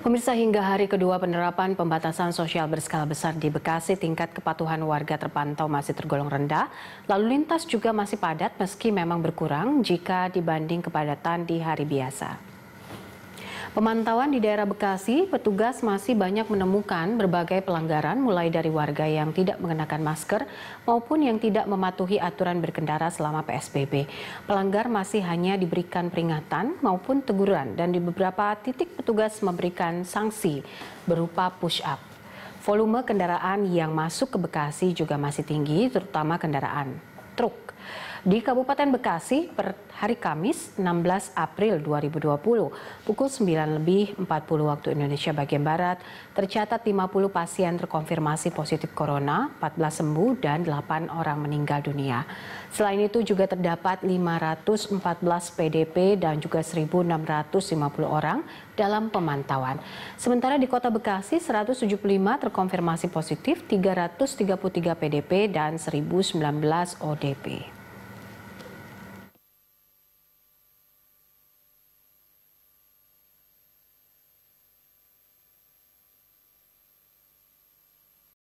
Pemirsa hingga hari kedua penerapan pembatasan sosial berskala besar di Bekasi, tingkat kepatuhan warga terpantau masih tergolong rendah. Lalu lintas juga masih padat meski memang berkurang jika dibanding kepadatan di hari biasa. Pemantauan di daerah Bekasi, petugas masih banyak menemukan berbagai pelanggaran mulai dari warga yang tidak mengenakan masker maupun yang tidak mematuhi aturan berkendara selama PSBB. Pelanggar masih hanya diberikan peringatan maupun teguran dan di beberapa titik petugas memberikan sanksi berupa push up. Volume kendaraan yang masuk ke Bekasi juga masih tinggi, terutama kendaraan truk. Di Kabupaten Bekasi per hari Kamis 16 April 2020 pukul 9 lebih 40 waktu Indonesia bagian Barat tercatat 50 pasien terkonfirmasi positif corona, 14 sembuh dan 8 orang meninggal dunia. Selain itu juga terdapat 514 PDP dan juga 1.650 orang dalam pemantauan. Sementara di Kota Bekasi 175 terkonfirmasi positif, 333 PDP dan 1019 ODP.